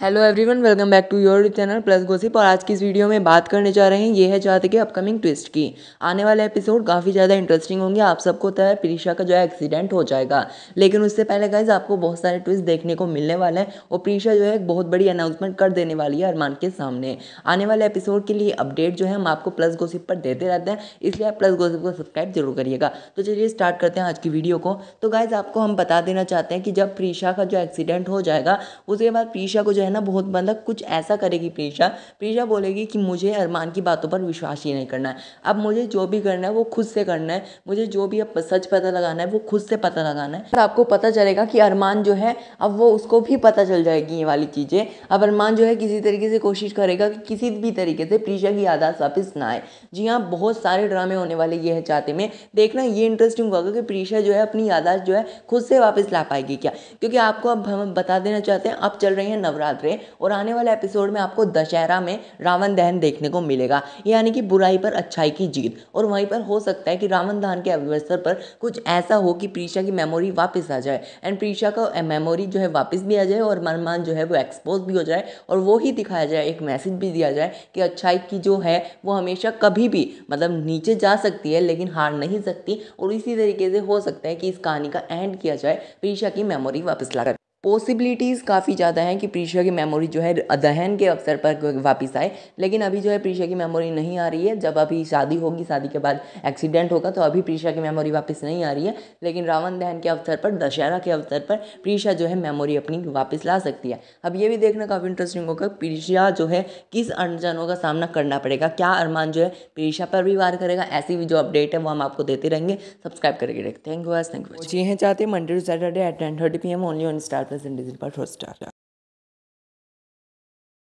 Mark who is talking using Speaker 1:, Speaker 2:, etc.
Speaker 1: Hello everyone welcome back to your channel plus gossip और आज की इस वीडियो में बात करने जा रहे हैं ये है जाते के अपकमिंग ट्विस्ट की आने वाले एपिसोड काफ़ी ज़्यादा इंटरेस्टिंग होंगे आप सबको तय तो है प्रीशा का जो है एक्सीडेंट हो जाएगा लेकिन उससे पहले गाइज आपको बहुत सारे ट्विस्ट देखने को मिलने वाले हैं और प्रीशा जो है एक बहुत बड़ी अनाउंसमेंट कर देने वाली है अरमान के सामने आने वाले एपिसोड के लिए अपडेट जो है हम आपको प्लस गोसिप पर देते रहते हैं इसलिए आप प्लस गोसिप को सब्सक्राइब जरूर करिएगा तो चलिए स्टार्ट करते हैं आज की वीडियो को तो गाइज आपको हम बता देना चाहते हैं कि जब प्रीशा का जो एक्सीडेंट हो जाएगा उसके बाद प्रीशा को जो है ना बहुत मतलब कुछ ऐसा करेगी प्रीशा प्रीशा बोलेगी कि मुझे अरमान की बातों पर विश्वास ही नहीं करना है अब मुझे जो भी करना है वो खुद से करना है मुझे जो भी अब सच पता लगाना है वो खुद से पता लगाना है आपको पता चलेगा कि अरमान जो है अब वो उसको भी पता चल जाएगी ये वाली चीज़ें अब अरमान जो है किसी तरीके से कोशिश करेगा कि किसी भी तरीके से प्रीशा की यादाश्त वापस ना आए जी हाँ बहुत सारे ड्रामे होने वाले ये हैं चाहते में देखना ये इंटरेस्टिंग होगा कि प्रीशा जो है अपनी यादाश्त जो है खुद से वापस ला पाएगी क्या क्योंकि आपको अब हम बता देना चाहते हैं अब चल रही हैं नवरात्र साथ रहे और आने वाले एपिसोड में आपको दशहरा में रावण दहन देखने को मिलेगा यानी कि बुराई पर अच्छाई की जीत और वहीं पर हो सकता है कि रावण दहन के अवसर पर कुछ ऐसा हो कि प्रीशा की मेमोरी वापस आ जाए एंड प्रीशा का मेमोरी जो है वापस भी आ जाए और मनमान जो है वो एक्सपोज भी हो जाए और वो ही दिखाया जाए एक मैसेज भी दिया जाए कि अच्छाई की जो है वो हमेशा कभी भी मतलब नीचे जा सकती है लेकिन हार नहीं सकती और इसी तरीके से हो सकता है कि इस कहानी का एंड किया जाए प्रीशा की मेमोरी वापस लाकर पॉसिबिलिटीज़ काफ़ी ज़्यादा हैं कि प्रीशा की मेमोरी जो है दहन के अवसर पर वापस आए लेकिन अभी जो है प्रीशा की मेमोरी नहीं आ रही है जब अभी शादी होगी शादी के बाद एक्सीडेंट होगा तो अभी प्रीशा की मेमोरी वापस नहीं आ रही है लेकिन रावण दहन के अवसर पर दशहरा के अवसर पर प्रीशा जो है मेमोरी अपनी वापस ला सकती है अब ये भी देखना काफ़ी इंटरेस्टिंग होगा प्रीशा जो है किस अनजनों का सामना करना पड़ेगा क्या अरमान जो है प्रीशा पर भी वार करेगा ऐसी भी जो अपडेट है वो हम आपको देते रहेंगे सब्सक्राइब करके रखें थैंक यू थैंक यू ये हैं चाहते Monday to Saturday at ten thirty P M only on Star as an individual for star.